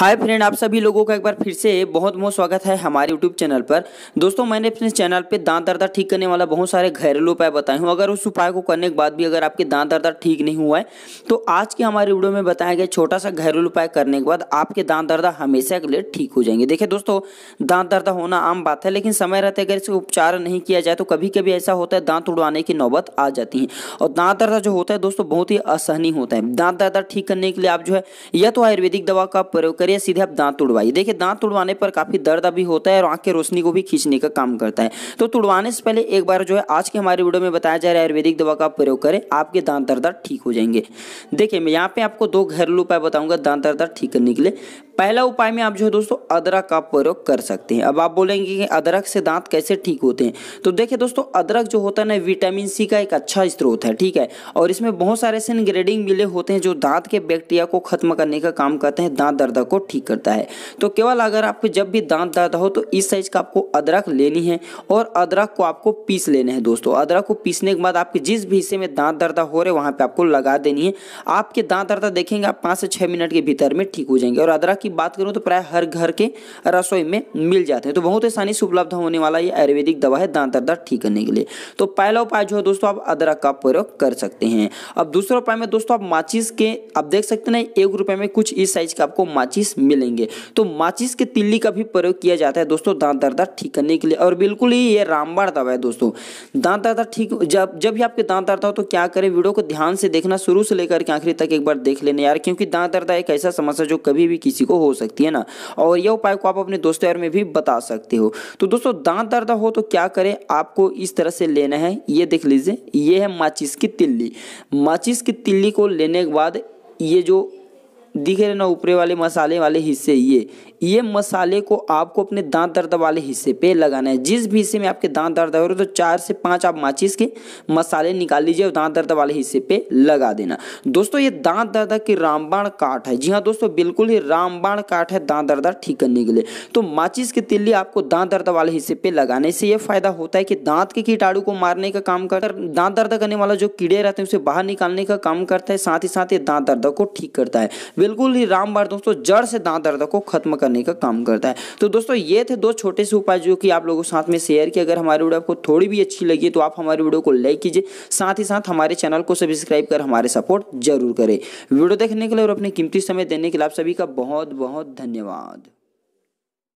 hi friend आप सभी लोगों का एक बार फिर से बहुत बहुत स्वागत है हमारे यूट्यूब चैनल पर दोस्तों मैंने अपने चैनल पे दांत दर्दा ठीक करने वाला बहुत सारे घरेलू उपाय बताए हूँ अगर उस उपाय को करने के बाद भी अगर आपके दांत दर्दा ठीक नहीं हुआ है तो आज के हमारे वीडियो में बताया गया छोटा सा घरेलू उपाय करने के बाद आपके दांत दर्दा हमेशा के लिए ठीक हो जाएंगे देखिये दोस्तों दांत दर्दा होना आम बात है लेकिन समय रहते अगर इसका उपचार नहीं किया जाए तो कभी कभी ऐसा होता है दांत उड़वाने की नौबत आ जाती है और दांत दर्दा जो होता है दोस्तों बहुत ही असहनी होता है दांत दर्दा ठीक करने के लिए आप जो है या तो आयुर्वेदिक दवा का प्रयोग करिए सीधे आप दांत तुड़वाइए देखिए दांत तुड़वाने पर काफ़ी दर्द अभी होता है और आंख के रोशनी को भी खींचने का काम करता है तो तुड़वाने से पहले एक बार जो है आज के हमारे वीडियो में बताया जा रहा है आयुर्वेदिक दवा का प्रयोग करें आपके दांत दर्द ठीक हो जाएंगे देखिए मैं यहाँ पे आपको दो घरेलू उपाय बताऊंगा दांत दर्द ठीक करने के लिए पहला उपाय में आप जो है दोस्तों अदरक का प्रयोग कर सकते हैं अब आप बोलेंगे कि अदरक से दांत कैसे ठीक होते हैं तो देखिए दोस्तों अदरक जो होता है ना विटामिन सी का एक अच्छा स्रोत है ठीक है और इसमें बहुत सारे ऐसे इंग्रेडिंग मिले होते हैं जो दांत के बैक्टीरिया को खत्म करने का काम करते हैं दांत दर्द को ठीक करता है तो केवल अगर आपको जब भी दांत दर्द हो तो इस साइज का आपको अदरक लेनी है और अदरक को आपको पीस लेना है दोस्तों अदरक को पीसने के बाद आपके जिस भी हिस्से में दांत दर्द हो रहे वहां पर आपको लगा देनी है आपके दांत दर्द देखेंगे आप पांच से छह मिनट के भीतर में ठीक हो जाएंगे और अदरक की बात करूँ तो प्राय हर घर के रसोई में मिल जाते हैं तो बहुत आसानी से उपलब्ध होने वाला ये आयुर्वेदिक दवा है दांत दर्द ठीक करने के लिए तो पहला उपाय जो है दोस्तों आप अदरक का प्रयोग कर सकते हैं अब दूसरा उपाय में दोस्तों आप माचिस के आप देख सकते हैं एक रुपए में कुछ इस साइज का आपको माचिस माचिस मिलेंगे तो माचिस के तिल्ली का भी प्रयोग किया जाता है दोस्तों दांत दर्द ठीक करने के लिए और बिल्कुल ही ये रामबाण दवा है दोस्तों दांत दर्द ठीक जब जब भी आपके दांत दर्द हो तो क्या करें वीडियो को ध्यान से देखना शुरू से लेकर के आखिरी तक एक बार देख लेना यार क्योंकि दांत दर्द एक ऐसा समस्या जो कभी भी किसी को हो सकती है ना और यह उपाय को आप अपने दोस्तों यार में भी बता सकते हो तो दोस्तों दांत दर्द हो तो क्या करें आपको इस तरह से लेना है ये देख लीजिए ये है माचिस की तिल्ली माचिस की तिल्ली को लेने के बाद ये जो दिख रहे ना ऊपरे वाले मसाले वाले हिस्से ये ये मसाले को आपको अपने दांत दर्द वाले हिस्से पे लगाना है जिस भी हिस्से में आपके दांत दर्द हो रहे तो चार से पांच आप माचिस के मसाले निकाल लीजिए और दांत दर्द वाले हिस्से पे लगा देना दोस्तों ये दांत दर्द की रामबाण काट है जी हाँ दोस्तों बिल्कुल ही रामबाण काट है दांत दर्द ठीक करने के लिए तो माचिस की तिल्ली आपको दांत दर्द वाले हिस्से पे लगाने से ये फायदा होता है कि दांत के कीटाणु को मारने का काम कर दांत दर्द करने वाला जो कीड़े रहते हैं उसे बाहर निकालने का काम करता है साथ ही साथ ये दांत दर्द को ठीक करता है बिल्कुल ही रामबाण दोस्तों जड़ से दांत दर्द को खत्म करने का काम करता है तो दोस्तों ये थे दो छोटे से उपाय जो कि आप लोगों के साथ में शेयर किए अगर हमारी वीडियो आपको थोड़ी भी अच्छी लगी तो आप हमारी वीडियो को लाइक कीजिए साथ ही साथ हमारे चैनल को सब्सक्राइब कर हमारे सपोर्ट जरूर करें वीडियो देखने के लिए और अपने कीमती समय देने के लिए आप सभी का बहुत बहुत धन्यवाद